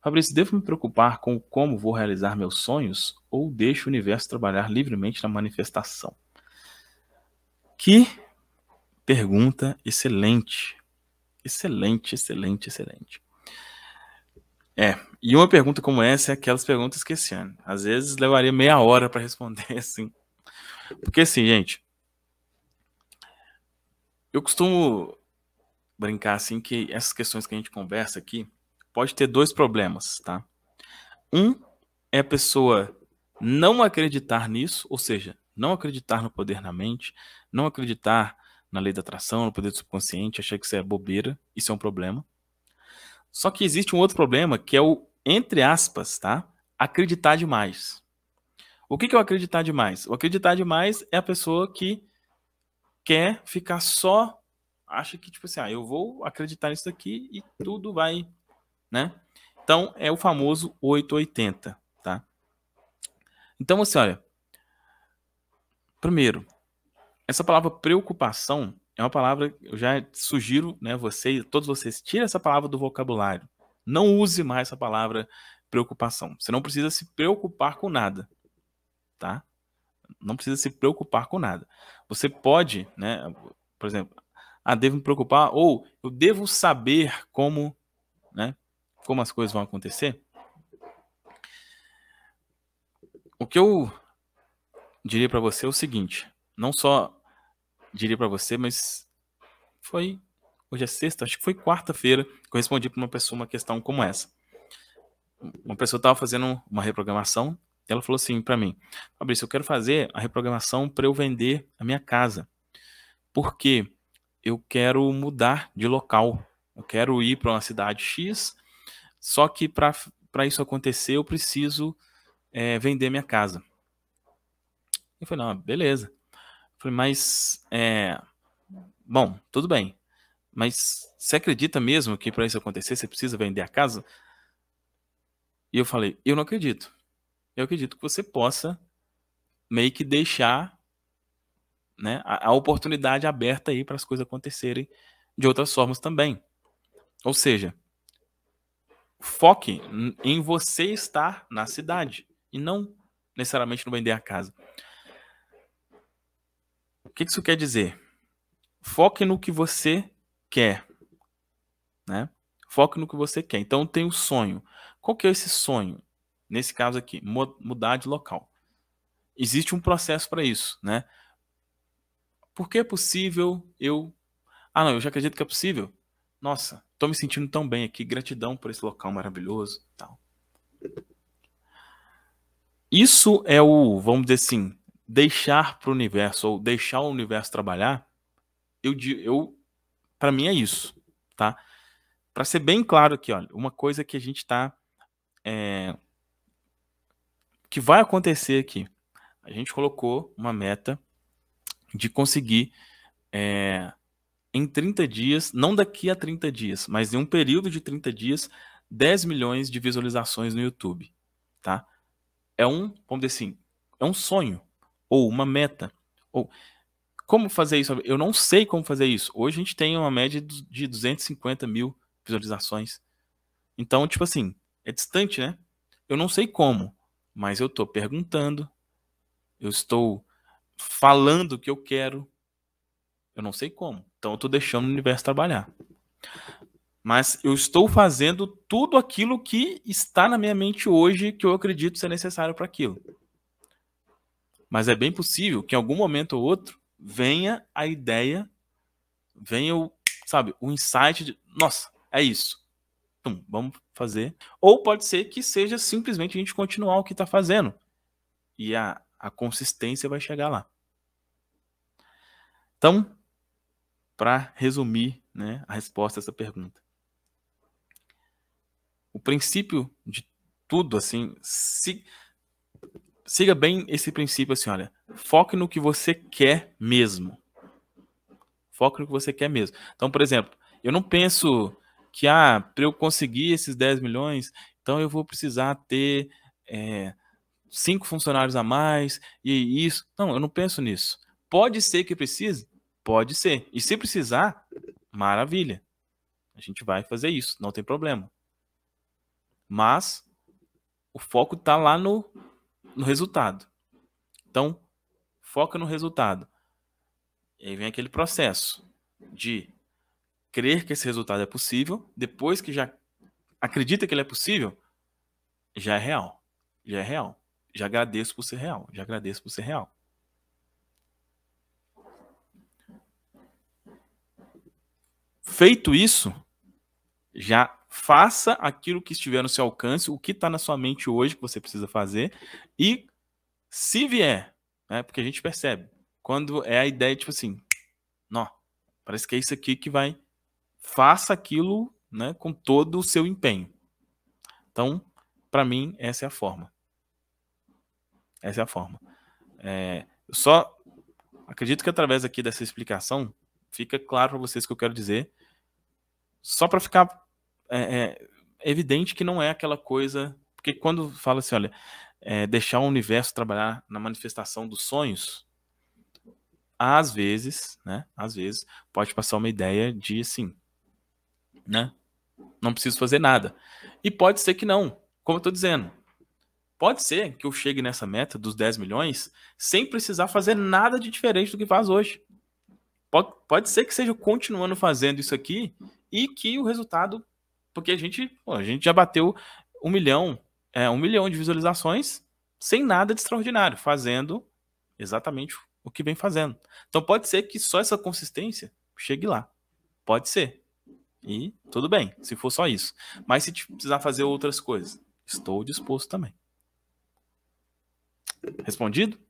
Fabrício, devo me preocupar com como vou realizar meus sonhos ou deixo o universo trabalhar livremente na manifestação? Que pergunta excelente. Excelente, excelente, excelente. É, e uma pergunta como essa é aquelas perguntas que esse assim, ano, às vezes levaria meia hora para responder assim. Porque assim, gente, eu costumo brincar assim que essas questões que a gente conversa aqui, pode ter dois problemas, tá? Um é a pessoa não acreditar nisso, ou seja, não acreditar no poder na mente, não acreditar na lei da atração, no poder do subconsciente, achar que isso é bobeira, isso é um problema. Só que existe um outro problema que é o, entre aspas, tá? Acreditar demais. O que, que é o acreditar demais? O acreditar demais é a pessoa que quer ficar só, acha que, tipo assim, ah, eu vou acreditar nisso aqui e tudo vai né? Então, é o famoso 880, tá? Então, você assim, olha. Primeiro, essa palavra preocupação é uma palavra que eu já sugiro, né, você todos vocês, tira essa palavra do vocabulário. Não use mais essa palavra preocupação. Você não precisa se preocupar com nada, tá? Não precisa se preocupar com nada. Você pode, né, por exemplo, ah, devo me preocupar ou eu devo saber como, né? como as coisas vão acontecer, o que eu diria para você é o seguinte: não só diria para você, mas foi hoje é sexta, acho que foi quarta-feira que eu respondi para uma pessoa uma questão como essa. Uma pessoa estava fazendo uma reprogramação, ela falou assim para mim: Fabrício, eu quero fazer a reprogramação para eu vender a minha casa, porque eu quero mudar de local, eu quero ir para uma cidade X só que para isso acontecer, eu preciso é, vender minha casa. Eu falei, não, beleza. Eu falei, mas, é, bom, tudo bem. Mas você acredita mesmo que para isso acontecer você precisa vender a casa? E eu falei, eu não acredito. Eu acredito que você possa meio que deixar né, a, a oportunidade aberta aí para as coisas acontecerem de outras formas também. Ou seja, foque em você estar na cidade e não necessariamente no vender a casa. O que isso quer dizer? Foque no que você quer, né? Foque no que você quer. Então tem o um sonho. Qual que é esse sonho? Nesse caso aqui, mudar de local. Existe um processo para isso, né? Por que é possível eu Ah, não, eu já acredito que é possível nossa, tô me sentindo tão bem aqui, gratidão por esse local maravilhoso, tal. Isso é o, vamos dizer assim, deixar para o universo ou deixar o universo trabalhar. Eu, eu para mim é isso, tá? Para ser bem claro aqui, olha, uma coisa que a gente está é, que vai acontecer aqui. A gente colocou uma meta de conseguir é, em 30 dias, não daqui a 30 dias, mas em um período de 30 dias, 10 milhões de visualizações no YouTube, tá? É um, vamos dizer assim, é um sonho ou uma meta ou como fazer isso? Eu não sei como fazer isso. Hoje a gente tem uma média de 250 mil visualizações. Então, tipo assim, é distante, né? Eu não sei como, mas eu estou perguntando, eu estou falando o que eu quero, eu não sei como. Então eu estou deixando o universo trabalhar. Mas eu estou fazendo tudo aquilo que está na minha mente hoje que eu acredito ser necessário para aquilo. Mas é bem possível que em algum momento ou outro venha a ideia, venha o, sabe, o insight de, nossa, é isso. vamos fazer. Ou pode ser que seja simplesmente a gente continuar o que está fazendo. E a, a consistência vai chegar lá. Então, para resumir né, a resposta a essa pergunta. O princípio de tudo, assim, siga bem esse princípio, assim, olha, foque no que você quer mesmo. Foque no que você quer mesmo. Então, por exemplo, eu não penso que, ah, para eu conseguir esses 10 milhões, então eu vou precisar ter é, cinco funcionários a mais e isso. Não, eu não penso nisso. Pode ser que precise, Pode ser. E se precisar, maravilha. A gente vai fazer isso, não tem problema. Mas o foco está lá no, no resultado. Então, foca no resultado. E aí vem aquele processo de crer que esse resultado é possível, depois que já acredita que ele é possível, já é real. Já é real. Já agradeço por ser real. Já agradeço por ser real. Feito isso, já faça aquilo que estiver no seu alcance, o que está na sua mente hoje que você precisa fazer, e se vier, né, porque a gente percebe, quando é a ideia tipo assim, não, parece que é isso aqui que vai, faça aquilo né, com todo o seu empenho. Então, para mim, essa é a forma. Essa é a forma. É, só acredito que através aqui dessa explicação fica claro para vocês o que eu quero dizer só para ficar é, é, evidente que não é aquela coisa. Porque quando fala assim, olha, é, deixar o universo trabalhar na manifestação dos sonhos, às vezes, né? Às vezes, pode passar uma ideia de assim, né? Não preciso fazer nada. E pode ser que não, como eu estou dizendo. Pode ser que eu chegue nessa meta dos 10 milhões sem precisar fazer nada de diferente do que faz hoje. Pode, pode ser que seja continuando fazendo isso aqui e que o resultado, porque a gente, pô, a gente já bateu um milhão, é, um milhão de visualizações sem nada de extraordinário, fazendo exatamente o que vem fazendo. Então pode ser que só essa consistência chegue lá. Pode ser. E tudo bem, se for só isso. Mas se precisar fazer outras coisas, estou disposto também. Respondido?